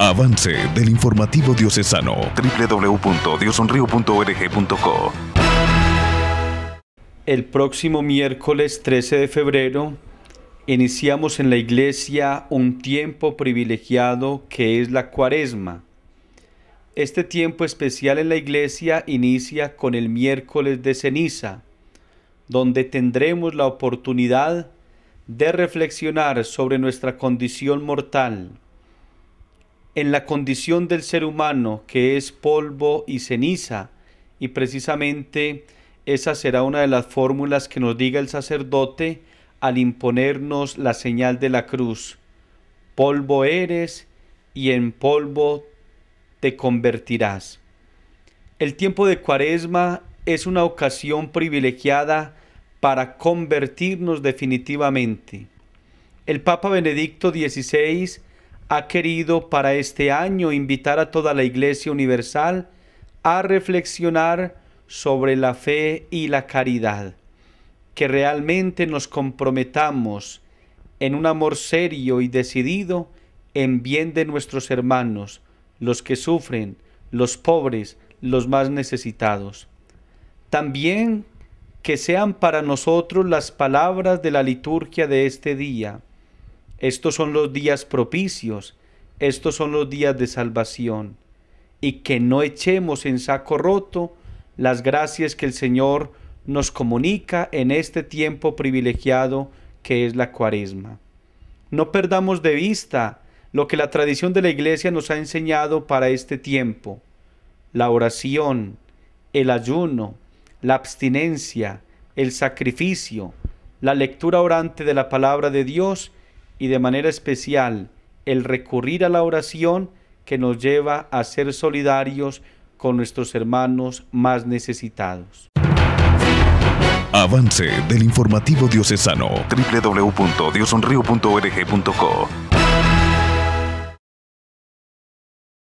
Avance del informativo diocesano www.diosonrio.org.co. El próximo miércoles 13 de febrero iniciamos en la iglesia un tiempo privilegiado que es la cuaresma. Este tiempo especial en la iglesia inicia con el miércoles de ceniza, donde tendremos la oportunidad de reflexionar sobre nuestra condición mortal en la condición del ser humano que es polvo y ceniza, y precisamente esa será una de las fórmulas que nos diga el sacerdote al imponernos la señal de la cruz. Polvo eres y en polvo te convertirás. El tiempo de cuaresma es una ocasión privilegiada para convertirnos definitivamente. El Papa Benedicto XVI ha querido para este año invitar a toda la Iglesia Universal a reflexionar sobre la fe y la caridad, que realmente nos comprometamos en un amor serio y decidido en bien de nuestros hermanos, los que sufren, los pobres, los más necesitados. También que sean para nosotros las palabras de la liturgia de este día, estos son los días propicios, estos son los días de salvación, y que no echemos en saco roto las gracias que el Señor nos comunica en este tiempo privilegiado que es la cuaresma. No perdamos de vista lo que la tradición de la Iglesia nos ha enseñado para este tiempo, la oración, el ayuno, la abstinencia, el sacrificio, la lectura orante de la palabra de Dios, y de manera especial el recurrir a la oración que nos lleva a ser solidarios con nuestros hermanos más necesitados. Avance del informativo diocesano www.diosonrio.org.co